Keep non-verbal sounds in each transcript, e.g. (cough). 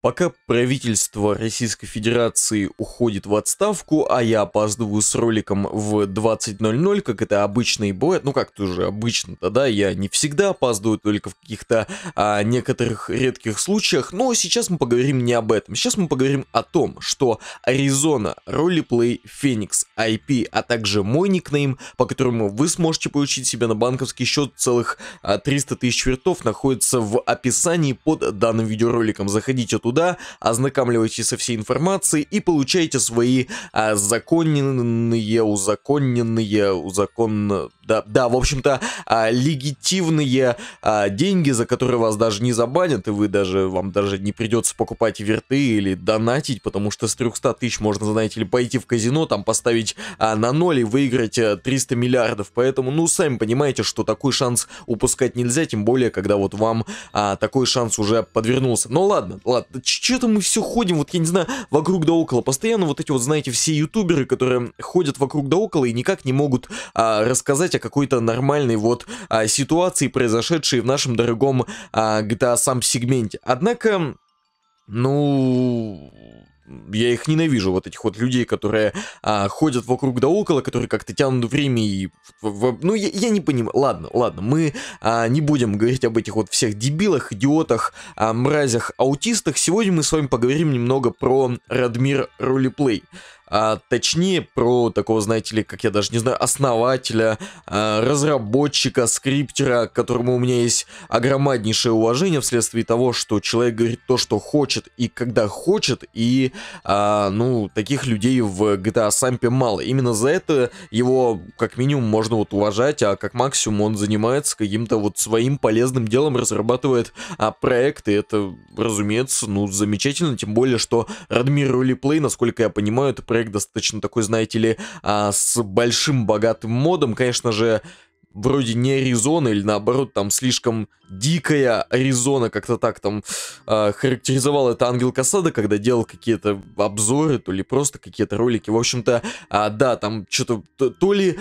Пока правительство Российской Федерации уходит в отставку, а я опаздываю с роликом в 20.00, как это обычно и бывает, ну как-то уже обычно-то, да, я не всегда опаздываю, только в каких-то а, некоторых редких случаях, но сейчас мы поговорим не об этом, сейчас мы поговорим о том, что Аризона, Roleplay, Феникс, IP, а также мой никнейм, по которому вы сможете получить себе на банковский счет целых 300 а, тысяч вертов, находится в описании под данным видеороликом, заходите туда туда, ознакомляйтесь со всей информацией и получайте свои а, законенные, узаконенные, узаконно, Да, да в общем-то, а, легитимные а, деньги, за которые вас даже не забанят, и вы даже, вам даже не придется покупать верты или донатить, потому что с 300 тысяч можно, знаете ли, пойти в казино, там поставить а, на ноль и выиграть а, 300 миллиардов. Поэтому, ну, сами понимаете, что такой шанс упускать нельзя, тем более, когда вот вам а, такой шанс уже подвернулся. Ну ладно, ладно, что-то мы все ходим, вот я не знаю, вокруг да около. Постоянно вот эти вот, знаете, все ютуберы, которые ходят вокруг да около и никак не могут а, рассказать о какой-то нормальной вот а, ситуации, произошедшей в нашем дорогом а, GTA сам сегменте. Однако, ну, я их ненавижу, вот этих вот людей, которые а, ходят вокруг да около, которые как-то тянут время и... В, в, ну, я, я не понимаю. Ладно, ладно, мы а, не будем говорить об этих вот всех дебилах, идиотах, а, мразях, аутистах. Сегодня мы с вами поговорим немного про Радмир Ролеплей а точнее про такого, знаете ли, как я даже не знаю, основателя, а, разработчика, скриптера, к которому у меня есть огромнейшее уважение вследствие того, что человек говорит то, что хочет и когда хочет, и, а, ну, таких людей в GTA Сампе мало. Именно за это его как минимум можно вот уважать, а как максимум он занимается каким-то вот своим полезным делом, разрабатывает а, проекты, это, разумеется, ну, замечательно, тем более, что Радмир Ролиплей, насколько я понимаю, это проект проект достаточно такой, знаете ли, а, с большим богатым модом. Конечно же, вроде не Аризона или наоборот там слишком дикая Аризона, как-то так там э, характеризовал это Ангел Касада, когда делал какие-то обзоры, то ли просто какие-то ролики. В общем-то, э, да, там что-то то, то ли э,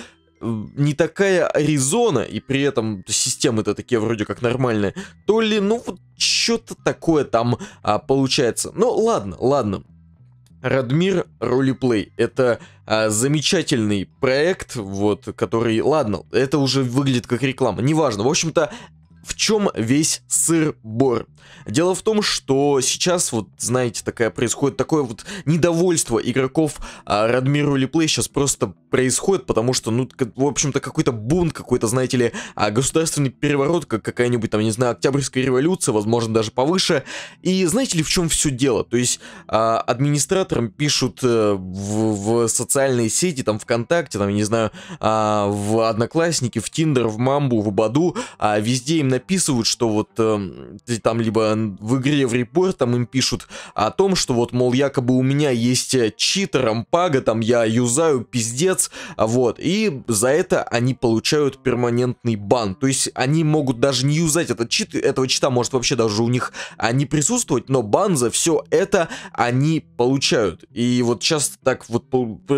не такая Аризона, и при этом системы-то такие вроде как нормальные, то ли, ну, вот что-то такое там а, получается. Ну, ладно, ладно. Радмир Ролиплей. Это а, замечательный проект, вот, который, ладно, это уже выглядит как реклама, неважно. В общем-то, в чем весь сыр-бор? Дело в том, что сейчас, вот знаете, такая происходит такое вот недовольство игроков а, Радмиру Липлей сейчас просто происходит, потому что, ну, в общем-то, какой-то бунт, какой-то, знаете ли, а, государственный переворот, как какая-нибудь, там, не знаю, Октябрьская революция, возможно, даже повыше. И знаете ли, в чем все дело? То есть а, администраторам пишут а, в, в социальные сети, там, ВКонтакте, там, я не знаю, а, в Одноклассники, в Тиндер, в Мамбу, в Баду, а, везде им на написывают, что вот э, там либо в игре в репорт там им пишут о том, что вот, мол, якобы у меня есть э, читер, ампага, там я юзаю, пиздец, вот, и за это они получают перманентный бан, то есть они могут даже не юзать этот чит, этого чита может вообще даже у них а, не присутствовать, но бан за все это они получают, и вот часто так вот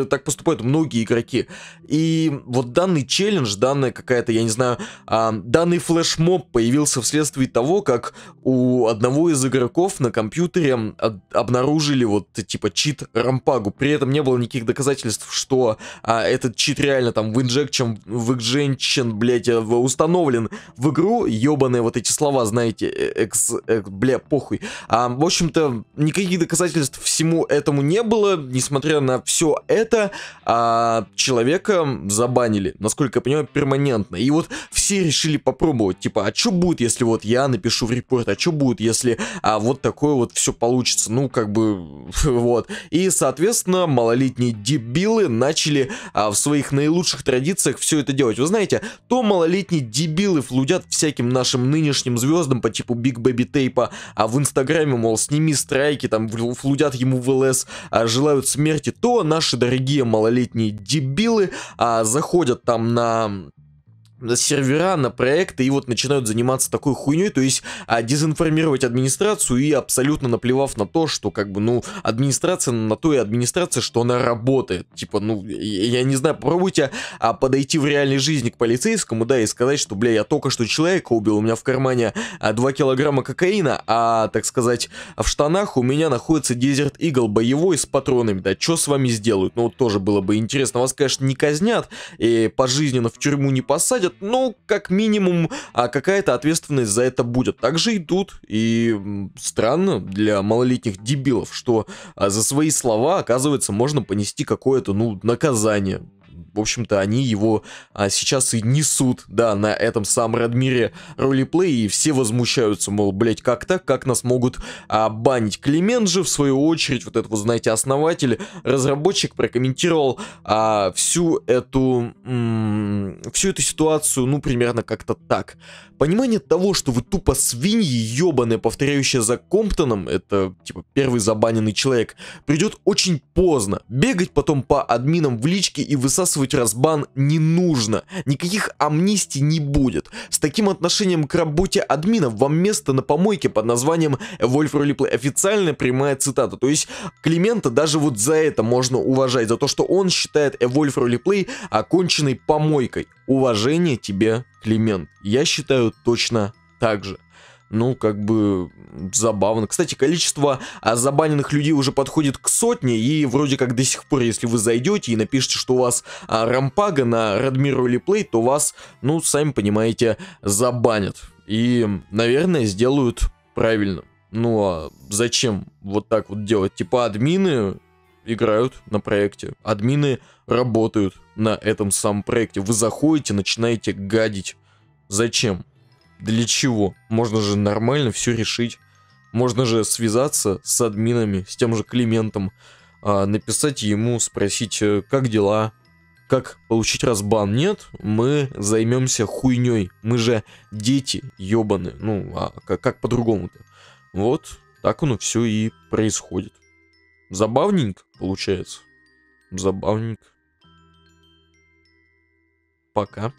так поступают многие игроки, и вот данный челлендж, данная какая-то, я не знаю, а, данный флешмоб появился вследствие того, как у одного из игроков на компьютере обнаружили вот типа чит рампагу. При этом не было никаких доказательств, что а, этот чит реально там в инжекчен, в инжекчен, блядь, э, установлен в игру. Ёбаные вот эти слова, знаете, э, экс, экс бля, похуй. А, в общем-то, никаких доказательств всему этому не было. Несмотря на все это, а, человека забанили, насколько я понимаю, перманентно. И вот все решили попробовать, типа, а что будет, если вот я напишу в репорт, а что будет, если а, вот такое вот все получится, ну, как бы, (laughs) вот. И, соответственно, малолетние дебилы начали а, в своих наилучших традициях все это делать. Вы знаете, то малолетние дебилы флудят всяким нашим нынешним звездам по типу Биг Бэби Тейпа, а в Инстаграме, мол, сними страйки, там, флудят ему в ЛС, а, желают смерти, то наши дорогие малолетние дебилы а, заходят там на сервера на проекты и вот начинают заниматься такой хуйней, то есть а, дезинформировать администрацию и абсолютно наплевав на то, что как бы, ну, администрация на то и администрация, что она работает. Типа, ну, я, я не знаю, попробуйте а, подойти в реальной жизни к полицейскому, да, и сказать, что, бля, я только что человека убил, у меня в кармане а, 2 килограмма кокаина, а, так сказать, в штанах у меня находится Desert Eagle боевой с патронами, да, что с вами сделают? Ну, вот тоже было бы интересно, вас, конечно, не казнят, и пожизненно в тюрьму не посадят, будет, ну, как минимум, а какая-то ответственность за это будет. Также идут, и странно для малолетних дебилов, что а, за свои слова, оказывается, можно понести какое-то, ну, наказание в общем-то, они его а, сейчас и несут, да, на этом самом Радмире ролеплей, и все возмущаются, мол, блять, как так, как нас могут а, банить. Климент же, в свою очередь, вот этот, вот, знаете, основатель, разработчик, прокомментировал а, всю эту, м- всю эту ситуацию, ну, примерно как-то так. Понимание того, что вы тупо свиньи ебаные, повторяющие за Комптоном, это типа первый забаненный человек, придет очень поздно. Бегать потом по админам в личке и высасывать разбан не нужно. Никаких амнистий не будет. С таким отношением к работе админов вам место на помойке под названием Wolf Roleplay. Официальная прямая цитата. То есть Климента даже вот за это можно уважать, за то, что он считает Evolve Roleplay оконченной помойкой уважение тебе, Климент. Я считаю точно так же. Ну, как бы забавно. Кстати, количество а, забаненных людей уже подходит к сотне, и вроде как до сих пор, если вы зайдете и напишите, что у вас а, рампага на Радмиру или e Play, то вас, ну, сами понимаете, забанят. И, наверное, сделают правильно. Ну, а зачем вот так вот делать? Типа админы играют на проекте, админы работают на этом самом проекте. Вы заходите, начинаете гадить. Зачем? Для чего? Можно же нормально все решить. Можно же связаться с админами, с тем же Климентом, а, написать ему, спросить, э, как дела, как получить разбан. Нет, мы займемся хуйней. Мы же дети ебаны. Ну, а как, как по-другому-то? Вот так оно все и происходит. Забавненько получается. Забавненько. Пока.